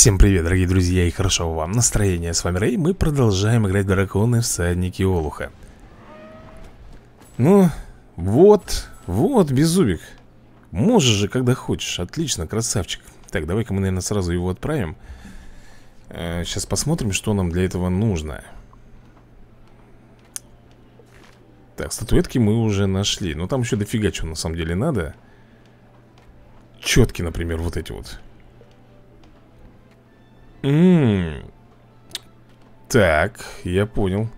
Всем привет, дорогие друзья, и хорошо вам настроение. С вами Рэй, мы продолжаем играть в Драконы Всадники Олуха. Ну, вот, вот, Беззубик. Можешь же, когда хочешь. Отлично, красавчик. Так, давай-ка мы, наверное, сразу его отправим. Э, сейчас посмотрим, что нам для этого нужно. Так, статуэтки мы уже нашли. Но ну, там еще дофига чего на самом деле надо. Четки, например, вот эти вот. М -м -м. Так, я понял.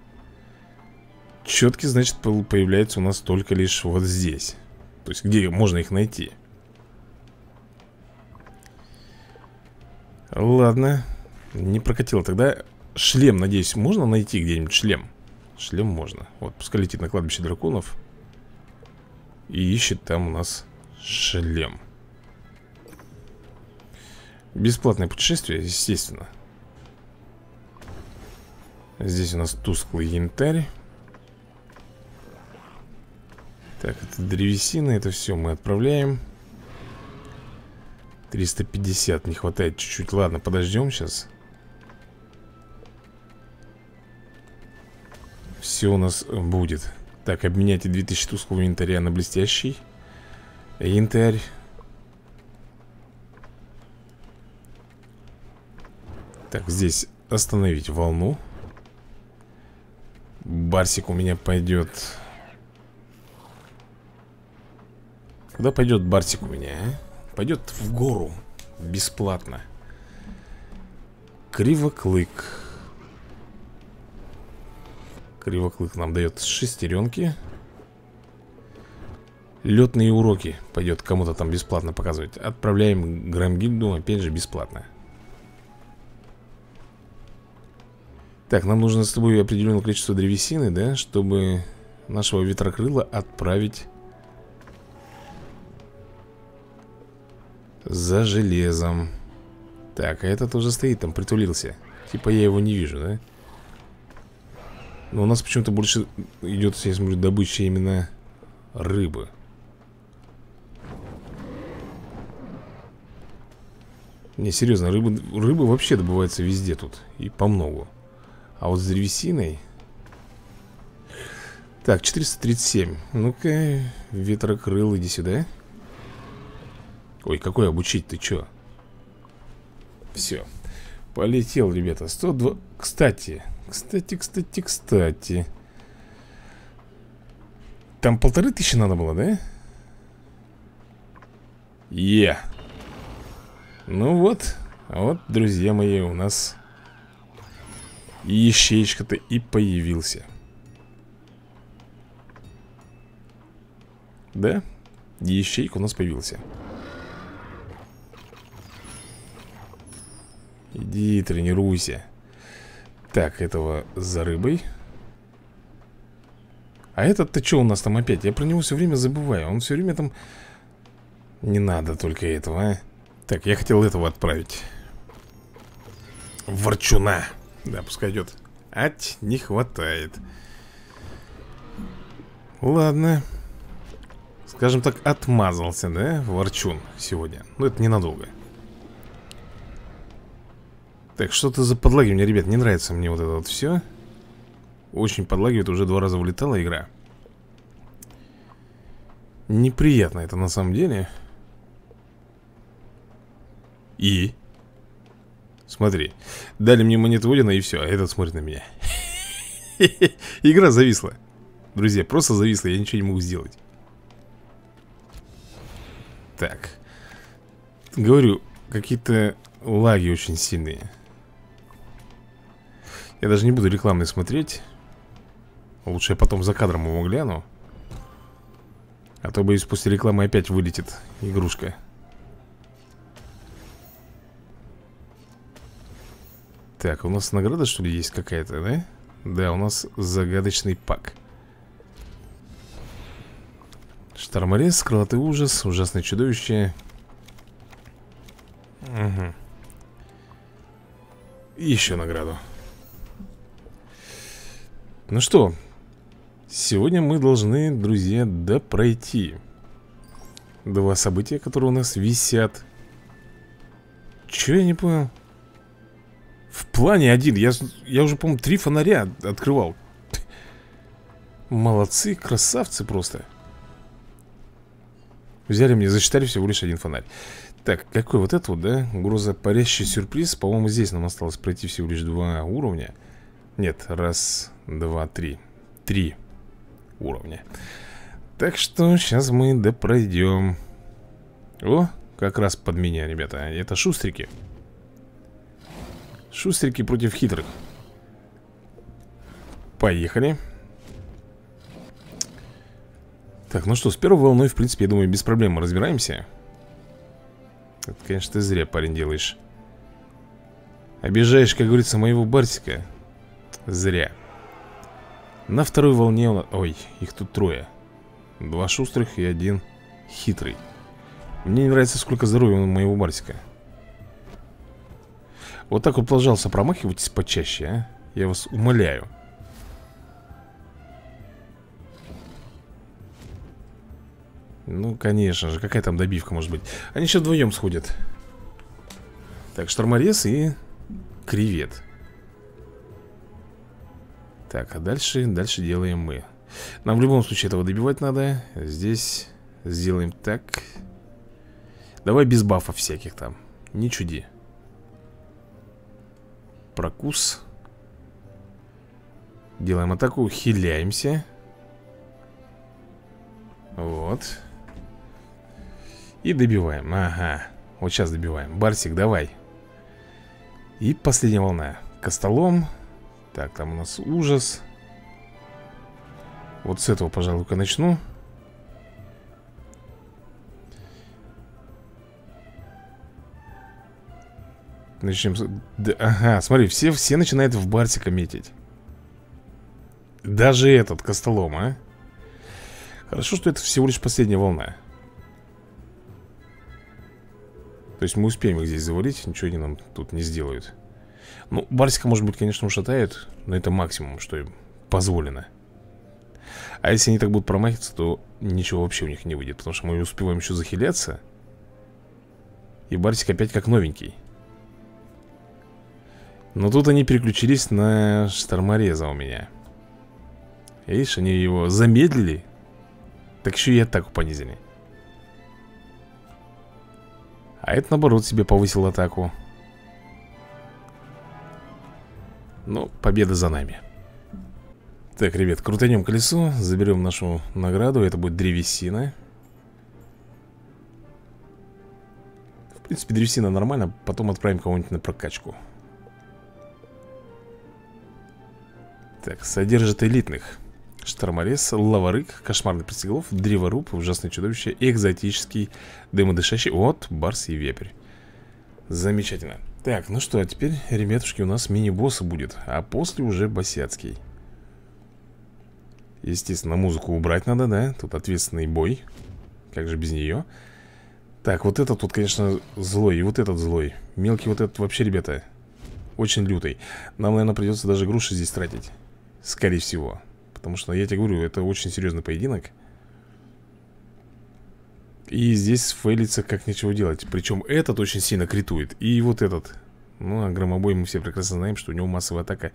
Четки, значит, появляются у нас только лишь вот здесь. То есть, где можно их найти? Ладно. Не прокатило тогда. Шлем, надеюсь, можно найти где-нибудь шлем? Шлем можно. Вот, пускай летит на кладбище драконов. И ищет там у нас шлем. Шлем. Бесплатное путешествие, естественно Здесь у нас тусклый янтарь Так, это древесина, это все мы отправляем 350, не хватает чуть-чуть Ладно, подождем сейчас Все у нас будет Так, обменяйте 2000 тусклого янтаря на блестящий Янтарь Так, здесь остановить волну Барсик у меня пойдет Куда пойдет Барсик у меня, а? Пойдет в гору Бесплатно Кривоклык Кривоклык нам дает шестеренки Летные уроки пойдет кому-то там бесплатно показывать Отправляем Грамгильду опять же бесплатно Так, нам нужно с тобой определенное количество древесины, да, чтобы нашего ветрокрыла отправить за железом. Так, а этот уже стоит там, притулился. Типа я его не вижу, да? Но у нас почему-то больше идет, я смотрю, добыча именно рыбы. Не, серьезно, рыбы, рыбы вообще добывается везде тут. И по многу. А вот с древесиной... Так, 437. Ну-ка, ветрокрыл, иди сюда. Ой, какой обучить, ты чё? Все. Полетел, ребята. 102... Кстати, кстати, кстати, кстати. Там полторы тысячи надо было, да? Е. Yeah. Ну вот, а вот, друзья мои, у нас и Ящеечко-то и появился Да? Ящейка у нас появился Иди, тренируйся Так, этого за рыбой А этот-то что у нас там опять? Я про него все время забываю Он все время там... Не надо только этого, а Так, я хотел этого отправить Ворчуна да, пускай идет Ать, не хватает Ладно Скажем так, отмазался, да, Ворчун сегодня Но ну, это ненадолго Так, что-то за подлагивание, ребят, не нравится мне вот это вот все Очень подлагивает, уже два раза улетала игра Неприятно это на самом деле И? Смотри, дали мне монет монетворина и все, а этот смотрит на меня Игра зависла Друзья, просто зависла, я ничего не могу сделать Так Говорю, какие-то лаги очень сильные Я даже не буду рекламные смотреть Лучше я потом за кадром его гляну А то, боюсь, после рекламы опять вылетит игрушка Так, у нас награда, что ли, есть какая-то, да? Да, у нас загадочный пак Шторморез, крылатый ужас, ужасное чудовище Угу И еще награду Ну что, сегодня мы должны, друзья, допройти Два события, которые у нас висят Че я не понял? В плане один. Я, я уже, по-моему, три фонаря открывал. Молодцы, красавцы просто. Взяли мне, засчитали всего лишь один фонарь. Так, какой вот этот вот, да? Угроза парящий сюрприз. По-моему, здесь нам осталось пройти всего лишь два уровня. Нет, раз, два, три. Три уровня. Так что сейчас мы допройдем. О, как раз под меня, ребята. Это шустрики. Шустрики против хитрых Поехали Так, ну что, с первой волной, в принципе, я думаю, без проблем разбираемся Это, конечно, ты зря, парень, делаешь Обижаешь, как говорится, моего Барсика Зря На второй волне он... Ой, их тут трое Два шустрых и один хитрый Мне не нравится, сколько здоровья у моего Барсика вот так вот, пожалуйста, промахивайтесь почаще, а Я вас умоляю Ну, конечно же, какая там добивка может быть Они сейчас вдвоем сходят Так, шторморез и кревет Так, а дальше, дальше делаем мы Нам в любом случае этого добивать надо Здесь сделаем так Давай без бафов всяких там Не чуди Прокус. Делаем атаку, хиляемся. Вот. И добиваем. Ага. Вот сейчас добиваем. Барсик, давай. И последняя волна. Костолом. Так, там у нас ужас. Вот с этого, пожалуй Начну. начнем с... да, Ага, смотри, все, все начинают в Барсика метить Даже этот, Костолом, а Хорошо, что это всего лишь последняя волна То есть мы успеем их здесь завалить Ничего они нам тут не сделают Ну, Барсика, может быть, конечно, ушатают Но это максимум, что им позволено а если они так будут промахиваться, то ничего вообще у них не выйдет Потому что мы успеваем еще захиляться И Барсик опять как новенький но тут они переключились на штормореза у меня Видишь, они его замедлили Так еще и атаку понизили А это наоборот себе повысил атаку Ну, победа за нами Так, ребят, крутанем колесо Заберем нашу награду Это будет древесина В принципе, древесина нормально Потом отправим кого-нибудь на прокачку Так, содержит элитных Шторморез, лаварык, кошмарный пристеглов, древоруб, ужасное чудовище, экзотический, дымодышащий Вот, барс и вепрь Замечательно Так, ну что, а теперь, ребятушки, у нас мини-босс будет А после уже босяцкий Естественно, музыку убрать надо, да? Тут ответственный бой Как же без нее? Так, вот этот тут, конечно, злой И вот этот злой Мелкий вот этот вообще, ребята, очень лютый Нам, наверное, придется даже груши здесь тратить Скорее всего Потому что, я тебе говорю, это очень серьезный поединок И здесь фейлится как нечего делать Причем этот очень сильно критует И вот этот Ну, а громобой мы все прекрасно знаем, что у него массовая атака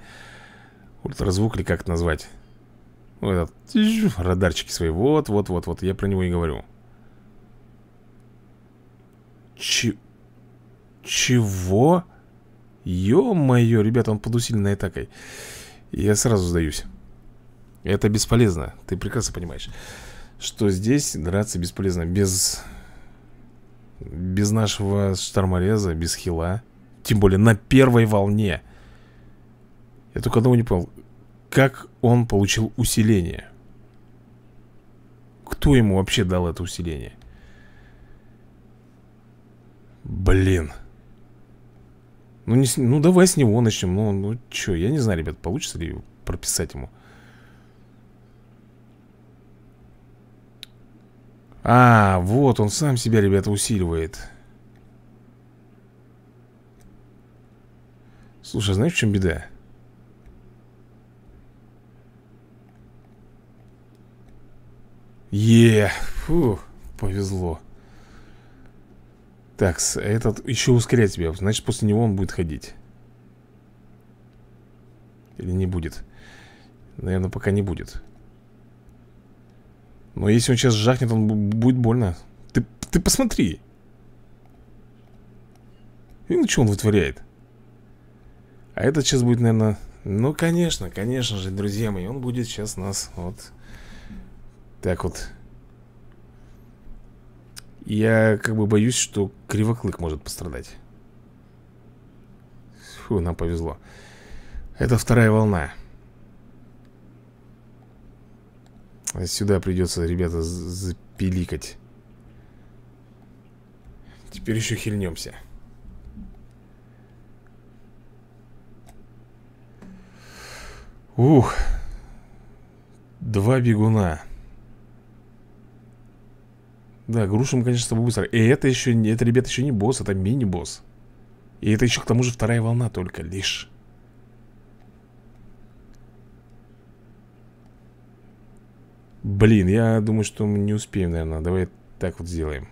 Ультразвук или как это назвать Вот ну, этот Радарчики свои, вот, вот, вот, вот Я про него и говорю Ч... Чего? Ё-моё, ребята, он под усиленной атакой я сразу сдаюсь Это бесполезно, ты прекрасно понимаешь Что здесь драться бесполезно Без... Без нашего штормореза, без хила Тем более на первой волне Я только одного не понял Как он получил усиление? Кто ему вообще дал это усиление? Блин Блин ну, не, с... ну давай с него начнем. Ну, ну что, я не знаю, ребят, получится ли прописать ему. А, вот он сам себя, ребята, усиливает. Слушай, а знаешь, в чем беда? Е, фу, повезло. Так, этот еще ускоряет себя Значит, после него он будет ходить Или не будет Наверное, пока не будет Но если он сейчас жахнет, он будет больно Ты, ты посмотри И ну что он вытворяет А этот сейчас будет, наверное... Ну, конечно, конечно же, друзья мои Он будет сейчас нас вот... Так вот я как бы боюсь, что кривоклык может пострадать Фу, нам повезло Это вторая волна Сюда придется, ребята, запиликать Теперь еще хильнемся Ух Два бегуна да, грушим, конечно, с быстро И это еще, это, ребят, еще не босс, это мини-босс И это еще к тому же вторая волна только лишь Блин, я думаю, что мы не успеем, наверное Давай так вот сделаем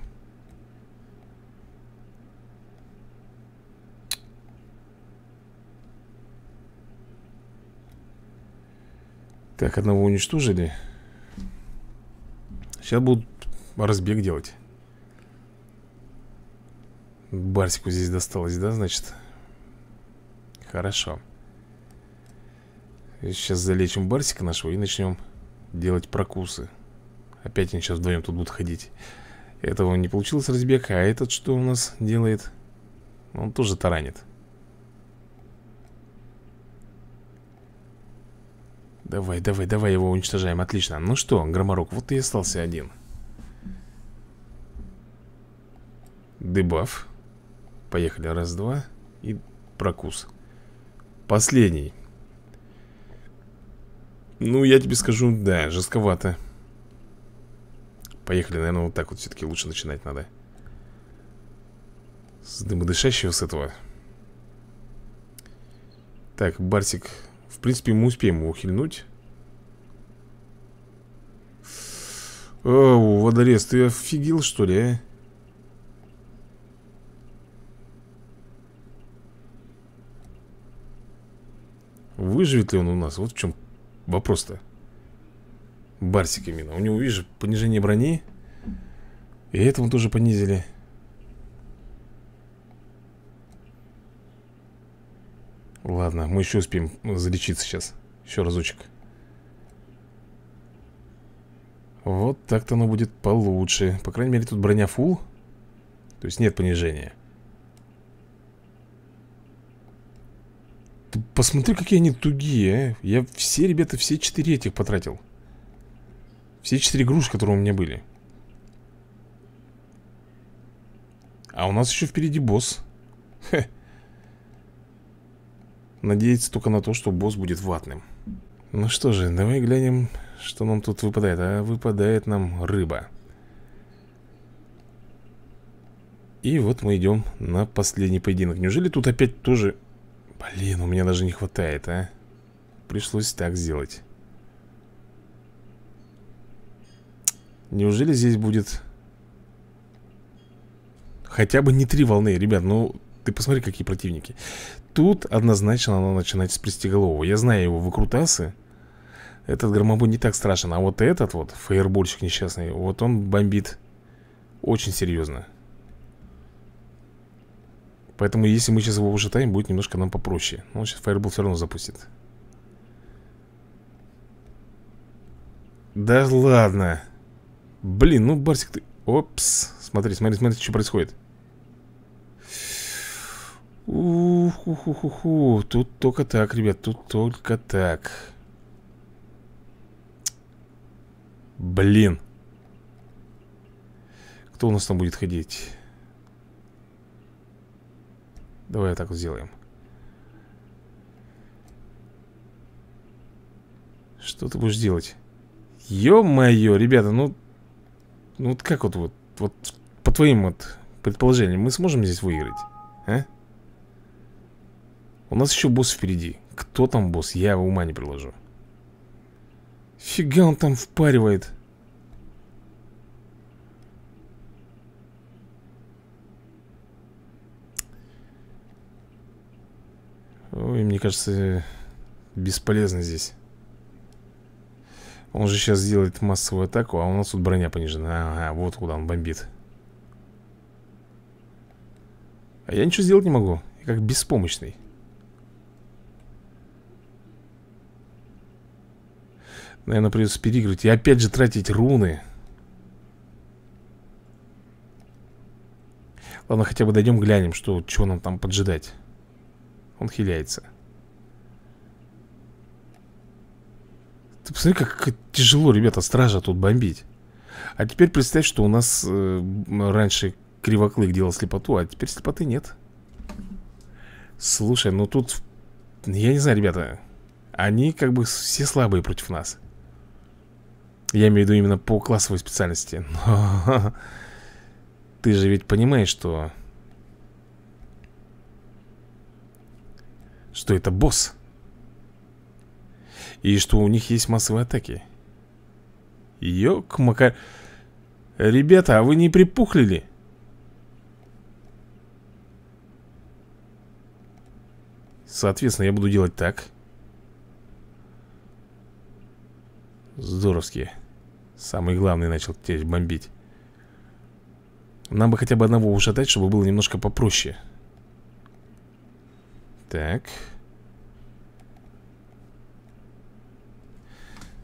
Так, одного уничтожили Сейчас будут разбег делать Барсику здесь досталось, да, значит? Хорошо Сейчас залечим Барсика нашего и начнем делать прокусы Опять они сейчас вдвоем тут будут ходить Этого не получилось разбег, а этот что у нас делает? Он тоже таранит Давай, давай, давай его уничтожаем, отлично Ну что, Громорок, вот ты и остался один Дебаф. Поехали. Раз, два. И прокус. Последний. Ну, я тебе скажу, да, жестковато. Поехали, наверное, вот так вот все-таки лучше начинать надо. С дымодышащего с этого. Так, Барсик. В принципе, мы успеем его хильнуть. О, водорез, ты офигел, что ли, а? Выживет ли он у нас? Вот в чем вопрос-то. Барсик именно. У него, видишь, понижение брони. И этому тоже понизили. Ладно, мы еще успеем ну, залечиться сейчас. Еще разочек. Вот так-то оно будет получше. По крайней мере, тут броня фул. То есть нет понижения. Ты посмотри, какие они тугие, а. Я все, ребята, все четыре этих потратил. Все четыре груши, которые у меня были. А у нас еще впереди босс. Хе. Надеяться только на то, что босс будет ватным. Ну что же, давай глянем, что нам тут выпадает. А выпадает нам рыба. И вот мы идем на последний поединок. Неужели тут опять тоже Блин, у меня даже не хватает, а Пришлось так сделать Неужели здесь будет Хотя бы не три волны, ребят, ну Ты посмотри, какие противники Тут однозначно надо начинать с пристеголового Я знаю его выкрутасы Этот громобой не так страшен А вот этот вот, фаербольщик несчастный Вот он бомбит очень серьезно Поэтому если мы сейчас его ужитаем, будет немножко нам попроще Но ну, он сейчас фаербол все равно запустит Да ладно Блин, ну Барсик ты... Опс Смотри, смотри, смотри, что происходит Уху, ху ху ху Тут только так, ребят, тут только так Блин Кто у нас там будет ходить? Давай вот так вот сделаем. Что ты будешь делать? Ё-моё, ребята, ну... Ну вот как вот, вот, вот по твоим вот предположениям, мы сможем здесь выиграть? А? У нас еще босс впереди. Кто там босс? Я его ума не приложу. Фига он там впаривает. Ой, мне кажется, бесполезно здесь. Он же сейчас сделает массовую атаку, а у нас тут броня понижена. Ага, вот куда он бомбит. А я ничего сделать не могу. Я как беспомощный. Наверное, придется переигрывать. И опять же тратить руны. Ладно, хотя бы дойдем, глянем, что, чего нам там поджидать. Он хиляется. Ты посмотри, как тяжело, ребята, стража тут бомбить. А теперь представь, что у нас э, раньше кривоклык делал слепоту, а теперь слепоты нет. Слушай, ну тут... Я не знаю, ребята. Они как бы все слабые против нас. Я имею в виду именно по классовой специальности. Но... Ты же ведь понимаешь, что что это босс. И что у них есть массовые атаки. Ёк-мака... Ребята, а вы не припухлили? Соответственно, я буду делать так. Здоровски. Самый главный начал тебя бомбить. Нам бы хотя бы одного ушатать, чтобы было немножко попроще. Так.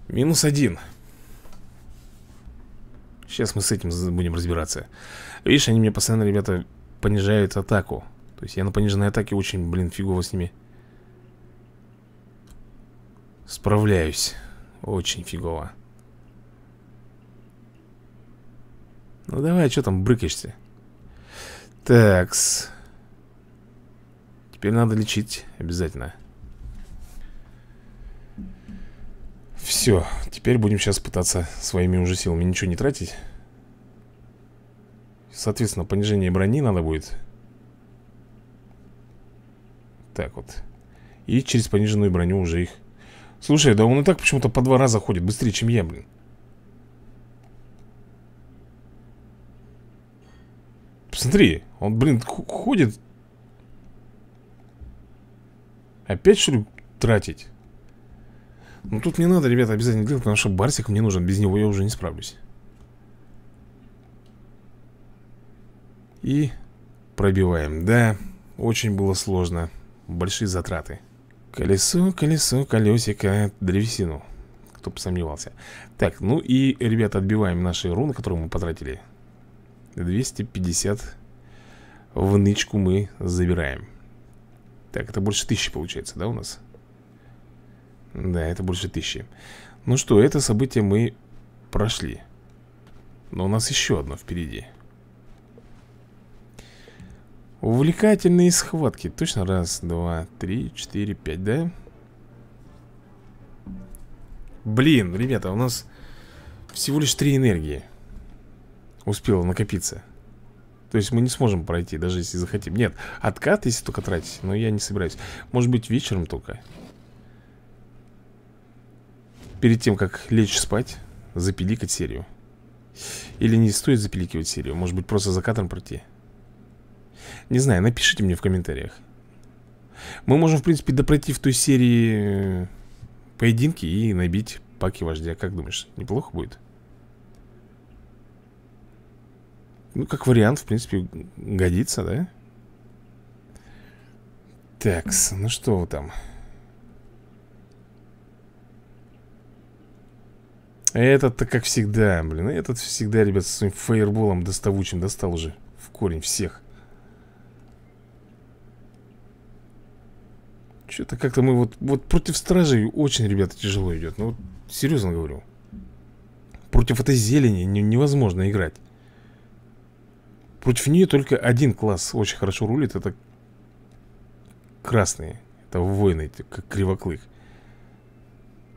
Минус один. Сейчас мы с этим будем разбираться. Видишь, они мне постоянно, ребята, понижают атаку. То есть я на пониженной атаке очень, блин, фигово с ними справляюсь. Очень фигово. Ну давай, а что там брыкаешься? Такс. Теперь надо лечить обязательно Все, теперь будем сейчас пытаться своими уже силами ничего не тратить Соответственно, понижение брони надо будет Так вот И через пониженную броню уже их Слушай, да он и так почему-то по два раза ходит Быстрее, чем я, блин Посмотри, он, блин, ходит Опять что ли тратить? Ну тут не надо, ребята, обязательно делать, потому что барсик мне нужен. Без него я уже не справлюсь. И пробиваем. Да, очень было сложно. Большие затраты. Колесо, колесо, колесико, древесину. Кто бы сомневался. Так, ну и, ребята, отбиваем наши руны, которые мы потратили. 250 в нычку мы забираем. Так, это больше тысячи получается, да, у нас? Да, это больше тысячи Ну что, это событие мы прошли Но у нас еще одно впереди Увлекательные схватки Точно раз, два, три, четыре, пять, да? Блин, ребята, у нас всего лишь три энергии Успела накопиться то есть мы не сможем пройти, даже если захотим Нет, откат если только тратить, но я не собираюсь Может быть вечером только Перед тем, как лечь спать Запиликать серию Или не стоит запиликивать серию Может быть просто за кадром пройти Не знаю, напишите мне в комментариях Мы можем, в принципе, допройти в той серии э, Поединки и набить паки вождя Как думаешь, неплохо будет? Ну, как вариант, в принципе, годится, да? Такс, ну что вы там? Этот-то, как всегда, блин, этот всегда, ребят, с своим фаерболом доставучим достал уже в корень всех. Что-то как-то мы вот, вот против стражей очень, ребята, тяжело идет. Ну, вот, серьезно говорю. Против этой зелени невозможно играть. Против нее только один класс очень хорошо рулит Это красные Это воины, это как кривоклых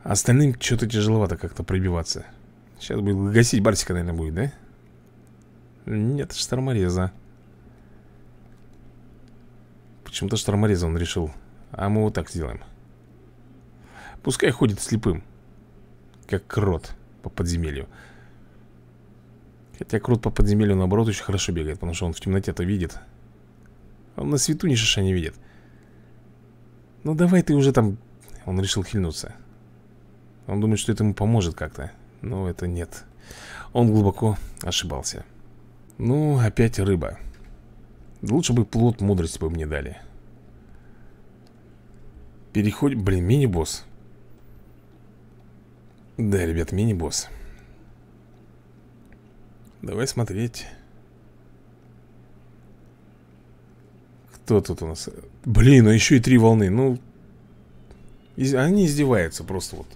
Остальным что-то тяжеловато как-то пробиваться Сейчас будет гасить Барсика, наверное, будет, да? Нет, штормореза Почему-то штормореза он решил А мы вот так сделаем Пускай ходит слепым Как крот по подземелью Хотя Крут по подземелью, наоборот, очень хорошо бегает Потому что он в темноте-то видит Он на свету ни шиша не видит Ну давай ты уже там Он решил хильнуться Он думает, что это ему поможет как-то Но это нет Он глубоко ошибался Ну, опять рыба Лучше бы плод мудрости бы мне дали Переходим... Блин, мини-босс Да, ребят, мини-босс Давай смотреть. Кто тут у нас? Блин, ну а еще и три волны. Ну, из... они издеваются просто вот.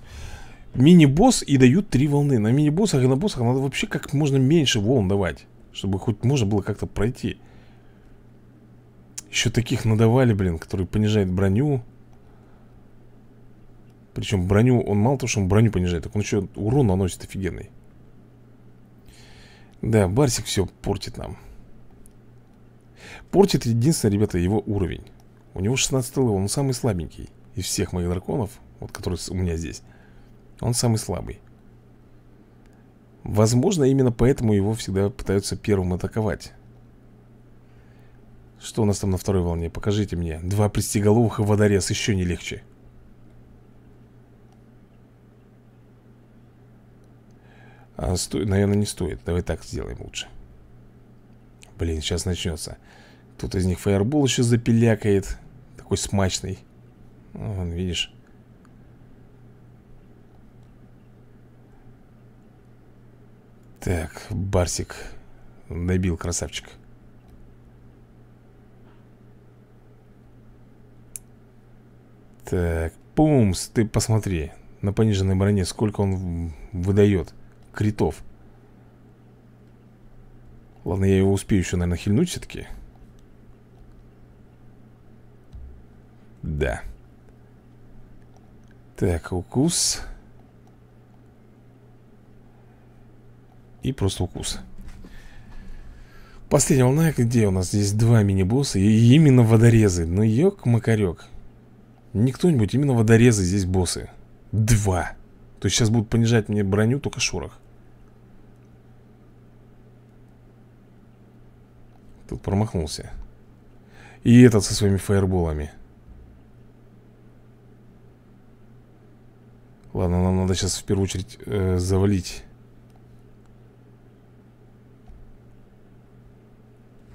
Мини-босс и дают три волны. На мини-боссах и на боссах надо вообще как можно меньше волн давать. Чтобы хоть можно было как-то пройти. Еще таких надавали, блин, который понижает броню. Причем броню, он мало того, что он броню понижает, так он еще урон наносит офигенный. Да, Барсик все портит нам Портит единственное, ребята, его уровень У него 16 левел, он самый слабенький Из всех моих драконов, вот которые у меня здесь Он самый слабый Возможно, именно поэтому его всегда пытаются первым атаковать Что у нас там на второй волне? Покажите мне Два престиголовых и водорез еще не легче А, сто... Наверное, не стоит. Давай так сделаем лучше. Блин, сейчас начнется. Тут из них фаербол еще запилякает. Такой смачный. Ну, вон, видишь. Так, Барсик добил, красавчик. Так, пумс, ты посмотри на пониженной броне, сколько он выдает критов. Ладно, я его успею еще, наверное, хильнуть все-таки. Да. Так, укус. И просто укус. Последняя волна, где у нас здесь два мини-босса И именно водорезы Ну ёк-макарёк Не кто-нибудь, именно водорезы здесь боссы Два То есть сейчас будут понижать мне броню только шорох Тут промахнулся. И этот со своими фаерболами. Ладно, нам надо сейчас в первую очередь э, завалить.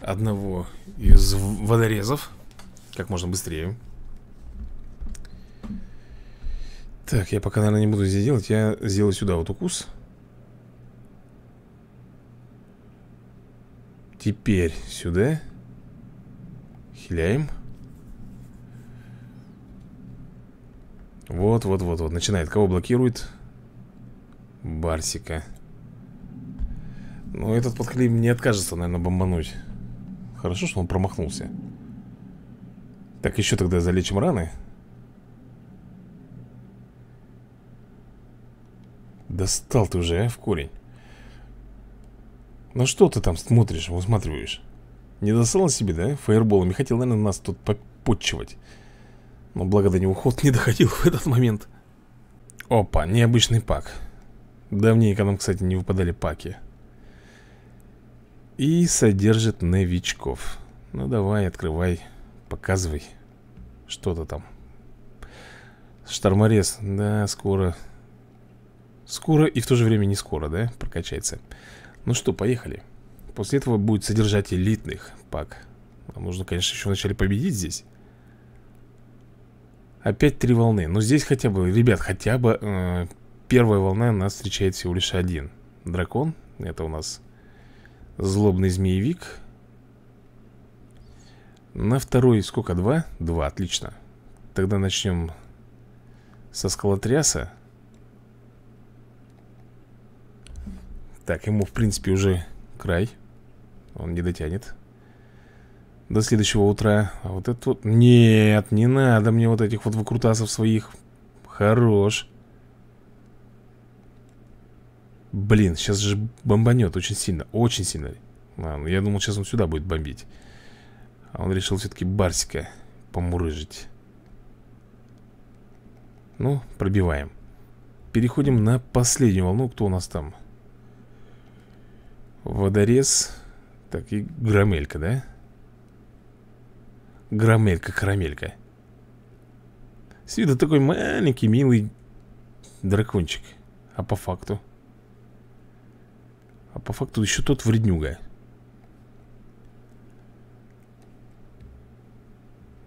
Одного из водорезов. Как можно быстрее. Так, я пока, наверное, не буду здесь делать. Я сделаю сюда вот укус. Теперь сюда. Хиляем. Вот, вот, вот, вот. Начинает. Кого блокирует? Барсика. Ну, этот подхлим не откажется, наверное, бомбануть. Хорошо, что он промахнулся. Так, еще тогда залечим раны. Достал ты уже, а, в корень. Ну что ты там смотришь, усматриваешь? Не досало себе, да, фаерболами? Хотел, наверное, нас тут попотчевать. Но благо до него ход не доходил в этот момент. Опа, необычный пак. Давненько нам, кстати, не выпадали паки. И содержит новичков. Ну давай, открывай, показывай. Что-то там. Шторморез, да, скоро. Скоро и в то же время не скоро, да, прокачается. Прокачается. Ну что, поехали. После этого будет содержать элитных пак. Нам нужно, конечно, еще вначале победить здесь. Опять три волны. Но ну, здесь хотя бы, ребят, хотя бы э, первая волна нас встречает всего лишь один. Дракон. Это у нас злобный змеевик. На второй сколько? Два? Два, отлично. Тогда начнем со скалотряса. Так, ему, в принципе, уже край. Он не дотянет. До следующего утра. А вот это вот... Нет, не надо мне вот этих вот выкрутасов своих. Хорош. Блин, сейчас же бомбанет очень сильно. Очень сильно. Ладно, я думал, сейчас он сюда будет бомбить. А он решил все-таки Барсика помурыжить. Ну, пробиваем. Переходим на последнюю волну. Кто у нас там? Водорез. Так, и громелька, да? Громелька, карамелька. С виду такой маленький, милый дракончик. А по факту? А по факту еще тот вреднюга.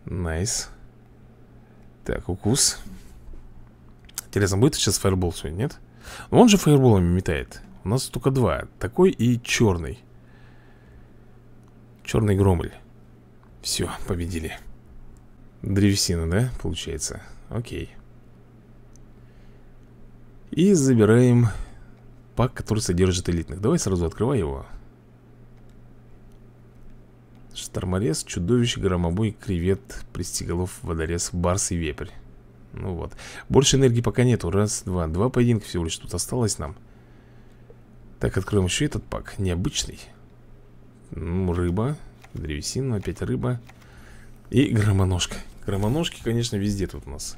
Найс. Так, укус. Интересно, будет сейчас фаербол сегодня, нет? Он же фаерболами метает. У нас только два Такой и черный Черный громль Все, победили Древесина, да, получается? Окей И забираем пак, который содержит элитных Давай сразу открывай его Шторморез, чудовище, громобой, кревет, пристеголов, водорез, барс и вепрь Ну вот Больше энергии пока нету Раз, два, два поединка всего лишь тут осталось нам так, откроем еще этот пак Необычный ну, Рыба, древесина, опять рыба И громоножка Громоножки, конечно, везде тут у нас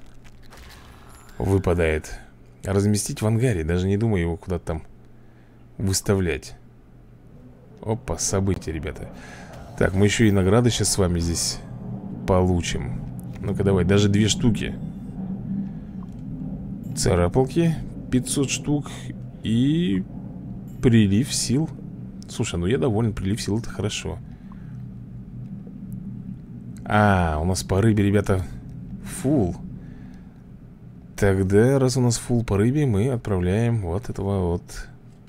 Выпадает Разместить в ангаре, даже не думаю его куда-то там выставлять Опа, события, ребята Так, мы еще и награды сейчас с вами здесь получим Ну-ка давай, даже две штуки Царапалки 500 штук и Прилив сил. Слушай, ну я доволен, прилив сил это хорошо. А, у нас по рыбе, ребята, фул. Тогда, раз у нас фул по рыбе, мы отправляем вот этого вот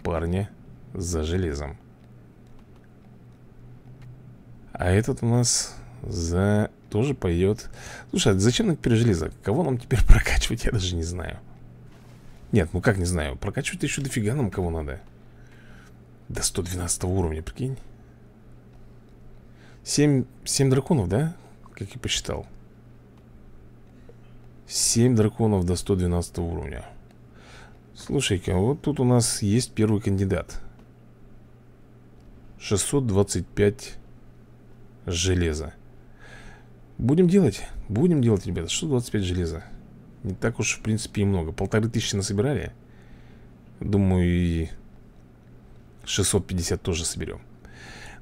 парня за железом. А этот у нас за... тоже поет. Слушай, а зачем нам теперь железо? Кого нам теперь прокачивать, я даже не знаю. Нет, ну как не знаю, прокачивать еще дофига нам кого надо. До 112 уровня, прикинь 7, 7 драконов, да? Как я посчитал 7 драконов до 112 уровня Слушай-ка, вот тут у нас есть первый кандидат 625 железа Будем делать, будем делать, ребята 625 железа Не так уж, в принципе, и много Полторы тысячи насобирали Думаю, и 650 тоже соберем.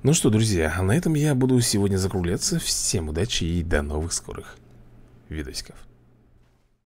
Ну что, друзья, на этом я буду сегодня закругляться. Всем удачи и до новых скорых видосиков.